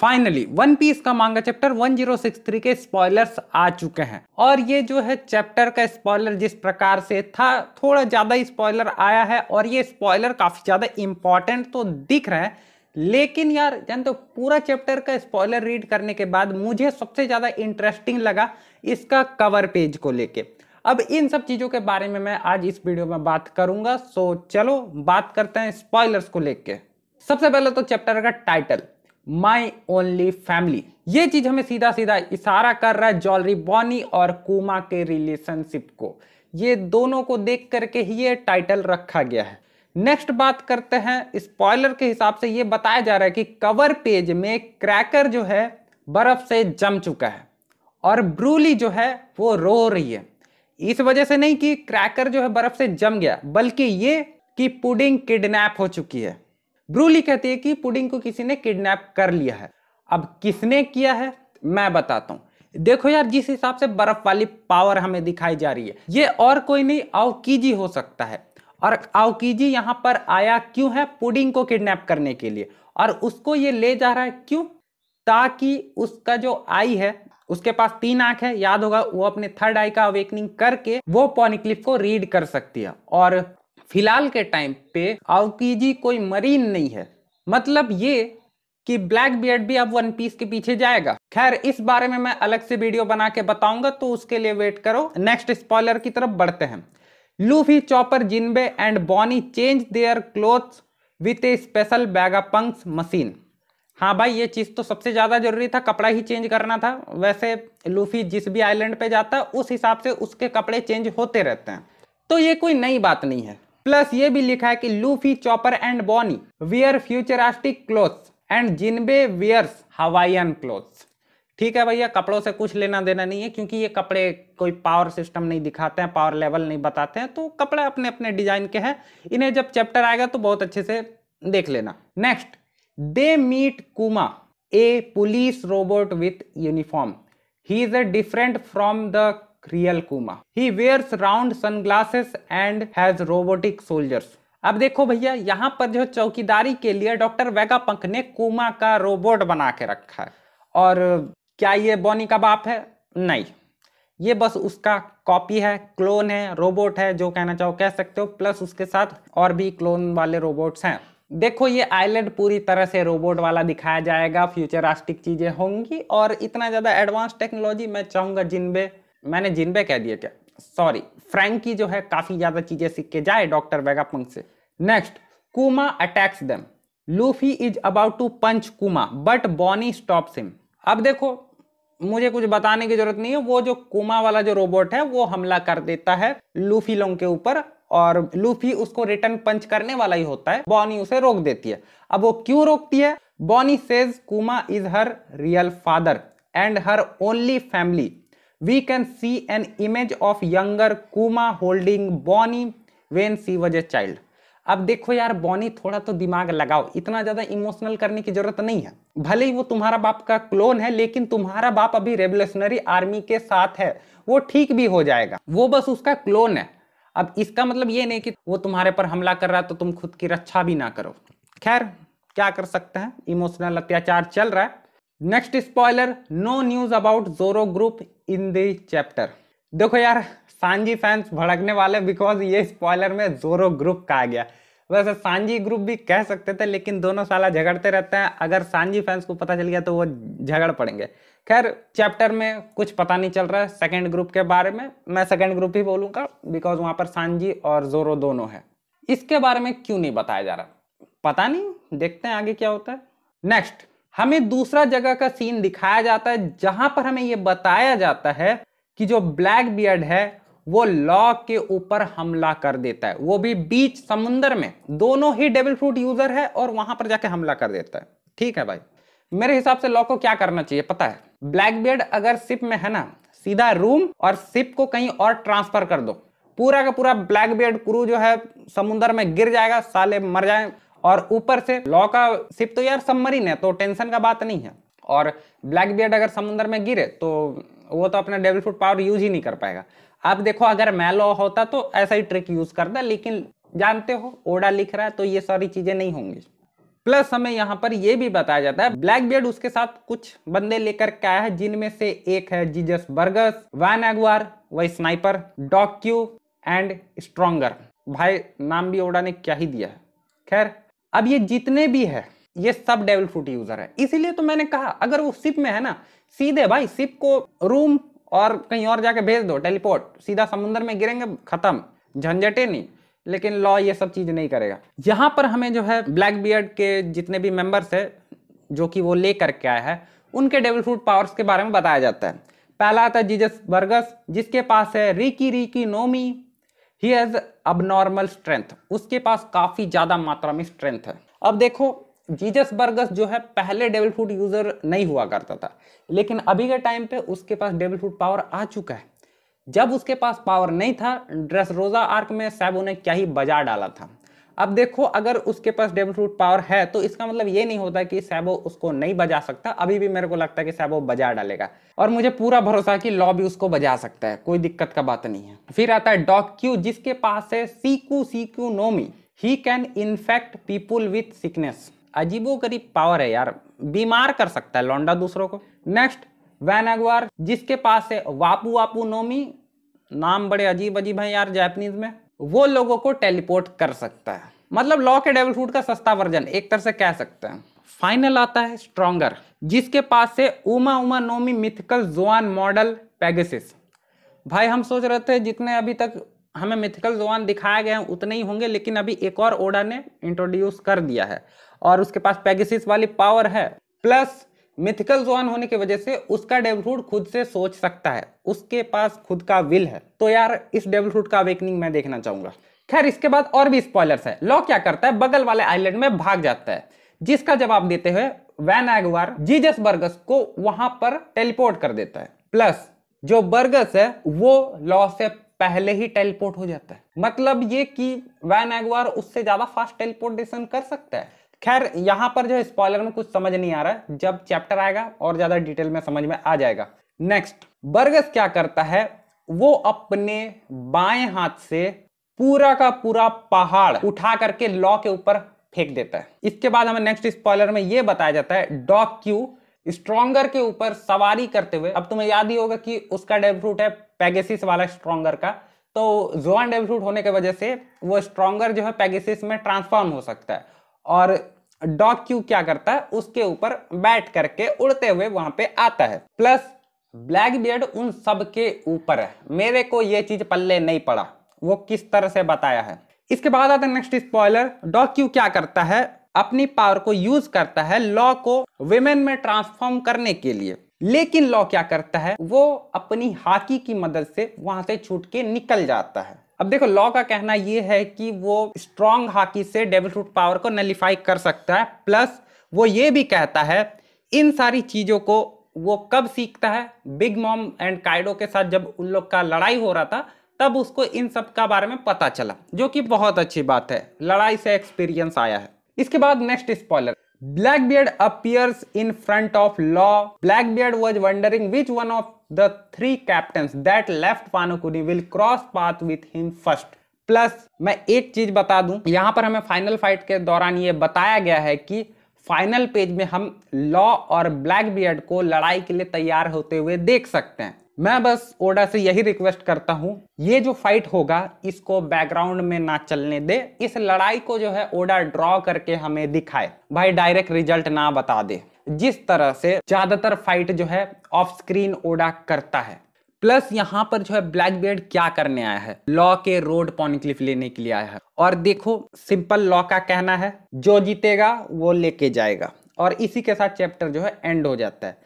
Finally one piece का मांगा chapter 1063 के स्पॉयलर्स आ चुके हैं और ये जो है चैप्टर का स्पॉयलर जिस प्रकार से था थोड़ा ज्यादा स्पॉयलर आया है और ये स्पॉयलर काफी ज्यादा इंपॉर्टेंट तो दिख रहा है लेकिन यार जानते हो पूरा चैप्टर का स्पॉयलर रीड करने के बाद मुझे सबसे ज्यादा इंटरेस्टिंग लगा इसका कवर पेज को लेके अब इन सब चीजों के बारे में मैं आज इस वीडियो में बात करूंगा सो चलो बात करते हैं स्पॉयलर्स को लेके सबसे पहले तो चैप्टर का टाइटल माई ओनली फैमिली ये चीज हमें सीधा सीधा इशारा कर रहा है जॉलरी बॉनी और कुमा के रिलेशनशिप को ये दोनों को देख करके ही ये टाइटल रखा गया है नेक्स्ट बात करते हैं स्पॉयलर के हिसाब से ये बताया जा रहा है कि कवर पेज में क्रैकर जो है बर्फ से जम चुका है और ब्रूली जो है वो रो रही है इस वजह से नहीं कि क्रैकर जो है बर्फ से जम गया बल्कि ये कि पुडिंग किडनैप हो चुकी है ब्रूली कहती है कि पुडिंग को किसी ने किडनैप कर लिया है अब किसने किया है मैं बताता हूँ देखो यार जिस हिसाब से बर्फ वाली पावर हमें दिखाई जा रही है ये और कोई नहीं अवकीजी हो सकता है और आवकीजी यहाँ पर आया क्यों है पुडिंग को किडनैप करने के लिए और उसको ये ले जा रहा है क्यों ताकि उसका जो आई है उसके पास तीन आंख है याद होगा वो अपने थर्ड आई का अवेकनिंग करके वो पॉनिक्लिप को रीड कर सकती है और फिलहाल के टाइम पे आउकीजी कोई मरीन नहीं है मतलब ये कि ब्लैक बियर्ड भी अब वन पीस के पीछे जाएगा खैर इस बारे में मैं अलग से वीडियो बना के बताऊंगा तो उसके लिए वेट करो नेक्स्ट स्पॉयलर की तरफ बढ़ते हैं Luffy Chopper Jinbe and Bonney change their clothes with a special Vegapunk's machine हाँ भाई ये चीज़ तो सबसे ज़्यादा जरूरी था कपड़ा ही चेंज करना था वैसे लूफी जिस भी आइलैंड पे जाता है उस हिसाब से उसके कपड़े चेंज होते रहते हैं तो ये कोई नई बात नहीं है प्लस ये भी लिखा है कि Luffy Chopper and Bonney wear futuristic clothes and Jinbe wears Hawaiian clothes ठीक है भैया कपड़ों से कुछ लेना देना नहीं है क्योंकि ये कपड़े कोई पावर सिस्टम नहीं दिखाते हैं पावर लेवल नहीं बताते हैं तो कपड़े अपने अपने डिजाइन के हैं इन्हें जब चैप्टर आएगा तो बहुत अच्छे से देख लेना next they meet Kuma a police robot with uniform he is a different from the real Kuma he wears round sunglasses and has robotic soldiers अब देखो भैया यहाँ पर जो चौकीदारी के लिए डॉक्टर वेगापंक ने कुमा का रोबोट बना के रखा है और क्या ये बॉनी का बाप है नहीं ये बस उसका कॉपी है क्लोन है रोबोट है जो कहना चाहो कह सकते हो प्लस उसके साथ और भी क्लोन वाले रोबोट्स हैं देखो ये आइलैंड पूरी तरह से रोबोट वाला दिखाया जाएगा फ्यूचरास्टिक चीज़ें होंगी और इतना ज़्यादा एडवांस टेक्नोलॉजी मैं चाहूँगा जिनमें मैंने जिनबे कह दिया क्या सॉरी फ्रैंकी जो है काफी ज्यादा चीजें सीख के जाए डॉक्टर वेगापंक से next Kuma attacks them Luffy is about to punch Kuma but Bonnie stop him अब देखो मुझे कुछ बताने की जरूरत नहीं है वो जो कुमा वाला जो रोबोट है वो हमला कर देता है लूफी लोंग के ऊपर और लूफी उसको रिटर्न पंच करने वाला ही होता है बॉनी उसे रोक देती है अब वो क्यों रोकती है Bonney says Kuma is her real father and her only family we can see an image of younger Kuma holding Bonnie when she was a child. अब देखो यार बॉनी थोड़ा तो दिमाग लगाओ इतना ज्यादा इमोशनल करने की जरूरत नहीं है भले ही वो तुम्हारा बाप का क्लोन है लेकिन तुम्हारा बाप अभी रेवोल्यूशनरी आर्मी के साथ है वो ठीक भी हो जाएगा वो बस उसका क्लोन है अब इसका मतलब ये नहीं कि वो तुम्हारे पर हमला कर रहा है तो तुम खुद की रक्षा भी ना करो खैर क्या कर सकते हैं इमोशनल अत्याचार चल रहा है next spoiler no news about Zoro group in the chapter देखो यार सांजी फैंस भड़कने वाले बिकॉज ये स्पॉयलर में जोरो ग्रुप कहा गया वैसे सांजी ग्रुप भी कह सकते थे लेकिन दोनों साला झगड़ते रहते हैं अगर सांजी फैंस को पता चल गया तो वो झगड़ पड़ेंगे खैर चैप्टर में कुछ पता नहीं चल रहा है सेकेंड ग्रुप के बारे में मैं सेकेंड ग्रुप ही बोलूँगा बिकॉज वहाँ पर सांजी और जोरो दोनों है इसके बारे में क्यों नहीं बताया जा रहा पता नहीं देखते हैं आगे क्या होता है नेक्स्ट हमें दूसरा जगह का सीन दिखाया जाता है जहां पर हमें यह बताया जाता है कि जो ब्लैक बियर्ड है वो लॉ के ऊपर हमला कर देता है वो भी बीच समुंदर में दोनों ही डेबल फ्रूट यूजर है और वहां पर जाके हमला कर देता है ठीक है भाई मेरे हिसाब से लॉ को क्या करना चाहिए पता है ब्लैक बियर्ड अगर सिप में है ना सीधा रूम और सिप को कहीं और ट्रांसफर कर दो पूरा का पूरा ब्लैक बियर्ड क्रू जो है समुन्द्र में गिर जाएगा साले मर जाए और ऊपर से लॉ का सिप तो यार सबमरीन है तो टेंशन का बात नहीं है और ब्लैक बियर्ड अगर समुद्र में गिरे तो वो तो अपना डेविल फुट पावर यूज ही नहीं कर पाएगा आप देखो अगर लॉ होता तो ऐसा ही ट्रिक यूज करता लेकिन जानते हो ओडा लिख रहा है तो ये सारी चीजें नहीं होंगी प्लस हमें यहाँ पर यह भी बताया जाता है ब्लैक बियर्ड उसके साथ कुछ बंदे लेकर क्या है जिनमें से एक है जीजस बर्गस वैन एगवार वही स्नाइपर डॉक्यू एंड स्ट्रोंगर भाई नाम भी ओडा ने क्या ही दिया है खैर अब ये जितने भी है ये सब डेवल फ्रूट यूजर है इसीलिए तो मैंने कहा अगर वो सिप में है ना सीधे भाई सिप को रूम और कहीं और जाके भेज दो टेलीपोर्ट सीधा समुद्र में गिरेंगे खत्म झंझटे नहीं लेकिन लॉ ये सब चीज़ नहीं करेगा यहाँ पर हमें जो है ब्लैक बियर्ड के जितने भी मेंबर्स है जो कि वो ले करके आया है उनके डेवल फ्रूट पावर्स के बारे में बताया जाता है पहला आता है जीजस बर्गस जिसके पास है Riki Riki no Mi he has abnormal strength उसके पास काफी ज्यादा मात्रा में स्ट्रेंथ है अब देखो जीजस बर्गस जो है पहले डेबल फूड यूजर नहीं हुआ करता था लेकिन अभी के टाइम पे उसके पास डेबल फूड पावर आ चुका है जब उसके पास पावर नहीं था ड्रेस रोजा आर्क में सैबो ने क्या ही बजा डाला था अब देखो अगर उसके पास डेविल रूट पावर है तो इसका मतलब ये नहीं होता कि सैबो उसको नहीं बजा सकता अभी भी मेरे को लगता है कि सैबो बजा डालेगा और मुझे पूरा भरोसा है कि लॉ भी उसको बजा सकता है कोई दिक्कत का बात नहीं है फिर आता है डॉक क्यू जिसके पास है Shiku Shiku no Mi he can infect people with sickness अजीबो गरीब पावर है यार बीमार कर सकता है लौंडा दूसरों को नेक्स्ट वैनागवार जिसके पास है वापू वापू नोमी नाम बड़े अजीब अजीब हैं यार जैपनीज में वो लोगों को टेलीपोर्ट कर सकता है मतलब लॉ के डेवल फूड का सस्ता वर्जन एक तरह से कह सकते हैं फाइनल आता है स्ट्रॉन्गर जिसके पास से Uma Uma no Mi mythical Zoan model Pegasus भाई हम सोच रहे थे जितने अभी तक हमें मिथिकल जोआन दिखाए गए हैं उतने ही होंगे लेकिन अभी एक और ओडा ने इंट्रोड्यूस कर दिया है और उसके पास पेगसिस वाली पावर है प्लस मिथिकल जोन होने की वजह से उसका डेविलहुड खुद से सोच सकता है उसके पास खुद का विल है तो यार इस डेविलहुड का अवेकनिंग मैं देखना चाहूंगा खैर इसके बाद और भी स्पॉयलर्स है लॉ क्या करता है बगल वाले आइलैंड में भाग जाता है जिसका जवाब देते हुए वैन एगवार जीजस बर्गस को वहां पर टेलीपोर्ट कर देता है प्लस जो बर्गस है वो लॉ से पहले ही टेलीपोर्ट हो जाता है मतलब ये कि वैन एगवार उससे ज्यादा फास्ट टेलीपोर्टेशन कर सकता है खैर यहाँ पर जो है स्पॉयलर में कुछ समझ नहीं आ रहा है जब चैप्टर आएगा और ज्यादा डिटेल में समझ में आ जाएगा नेक्स्ट बर्गस क्या करता है वो अपने बाएं हाथ से पूरा का पूरा पहाड़ उठा करके लॉ के ऊपर फेंक देता है इसके बाद हमें नेक्स्ट स्पॉयलर में यह बताया जाता है डॉग क्यू स्ट्रोंगर के ऊपर सवारी करते हुए अब तुम्हें याद ही होगा कि उसका डेब्रूट है पैगेसिस वाला स्ट्रॉन्गर का तो जोन डेब्रूट होने की वजह से वो स्ट्रॉगर जो है पैगेसिस में ट्रांसफॉर्म हो सकता है और डॉग क्यू क्या करता है उसके ऊपर बैठ करके उड़ते हुए वहां पे आता है प्लस ब्लैक बियर्ड उन सब के ऊपर है मेरे को ये चीज पल्ले नहीं पड़ा वो किस तरह से बताया है इसके बाद आता है नेक्स्ट स्पॉयलर डॉग क्यू क्या करता है अपनी पावर को यूज करता है लॉ को वेमेन में ट्रांसफॉर्म करने के लिए लेकिन लॉ क्या करता है वो अपनी हाकी की मदद से वहां से छूट के निकल जाता है अब देखो लॉ का कहना यह है कि वो स्ट्रांग हाकी से डेविल रूट पावर को नलीफाई कर सकता है प्लस वो ये भी कहता है इन सारी चीज़ों को वो कब सीखता है बिग मॉम एंड काइडो के साथ जब उन लोग का लड़ाई हो रहा था तब उसको इन सब का बारे में पता चला जो कि बहुत अच्छी बात है लड़ाई से एक्सपीरियंस आया है इसके बाद next spoiler Blackbeard appears in front of Law Blackbeard was wondering which one of the three captain that left Wanokuni will cross path with him first plus मैं एक चीज बता दूं यहां पर हमें फाइनल फाइट के दौरान यह बताया गया है कि फाइनल पेज में हम लॉ और ब्लैक बियर्ड को लड़ाई के लिए तैयार होते हुए देख सकते हैं मैं बस ओडा से यही रिक्वेस्ट करता हूं ये जो फाइट होगा इसको बैकग्राउंड में ना चलने दे इस लड़ाई को जो है ओडा ड्रॉ करके हमें दिखाए भाई डायरेक्ट रिजल्ट ना बता दे जिस तरह से ज्यादातर फाइट जो है ऑफ स्क्रीन ओडा करता है प्लस यहाँ पर जो है ब्लैक बेल्ट क्या करने आया है लॉ के रोड पॉनिक्लिफ लेने के लिए आया है और देखो सिंपल लॉ का कहना है जो जीतेगा वो लेके जाएगा और इसी के साथ चैप्टर जो है एंड हो जाता है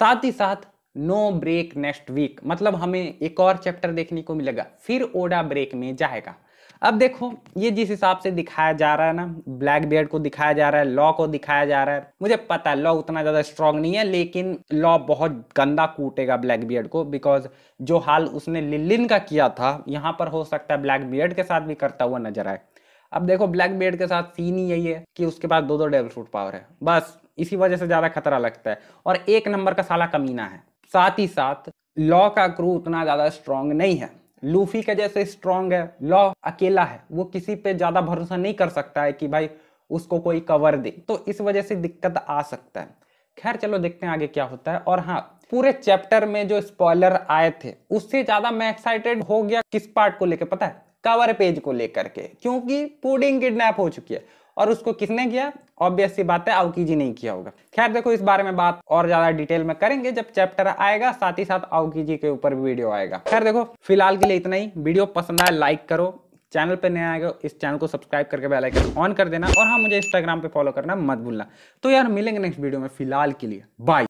साथ ही साथ नो ब्रेक नेक्स्ट वीक मतलब हमें एक और चैप्टर देखने को मिलेगा फिर ओडा ब्रेक में जाएगा अब देखो ये जिस हिसाब से दिखाया जा रहा है ना ब्लैक बियर्ड को दिखाया जा रहा है लॉ को दिखाया जा रहा है मुझे पता है लॉ उतना ज़्यादा स्ट्रांग नहीं है लेकिन लॉ बहुत गंदा कूटेगा ब्लैक बियर्ड को बिकॉज जो हाल उसने लिलिन का किया था यहाँ पर हो सकता है ब्लैक बियर्ड के साथ भी करता हुआ नजर आए अब देखो ब्लैक बियर्ड के साथ सीन ही यही है कि उसके पास दो दो डेवल फ्रूट पावर है बस इसी वजह से ज़्यादा खतरा लगता है और एक नंबर का साला कमीना है साथ ही साथ लॉ का क्रू उतना ज्यादा स्ट्रांग नहीं है लूफी का जैसे स्ट्रांग है लॉ अकेला है वो किसी पे ज्यादा भरोसा नहीं कर सकता है कि भाई उसको कोई कवर दे तो इस वजह से दिक्कत आ सकता है खैर चलो देखते हैं आगे क्या होता है और हाँ पूरे चैप्टर में जो स्पॉयलर आए थे उससे ज्यादा मैं एक्साइटेड हो गया किस पार्ट को लेकर पता है कवर पेज को लेकर के क्योंकि पुडिंग किडनैप हो चुकी है और उसको किसने किया ऑब्वियस सी बात है आउकी जी नहीं किया होगा खैर देखो इस बारे में बात और ज्यादा डिटेल में करेंगे जब चैप्टर आएगा साथ ही साथ आउकी जी के ऊपर भी वीडियो आएगा खैर देखो फिलहाल के लिए इतना ही वीडियो पसंद आया लाइक करो चैनल पर नया आएगा इस चैनल को सब्सक्राइब करके बेल आइकन ऑन कर देना और हाँ मुझे इंस्टाग्राम पे फॉलो करना मत भूलना तो यार मिलेंगे नेक्स्ट वीडियो में फिलहाल के लिए बाय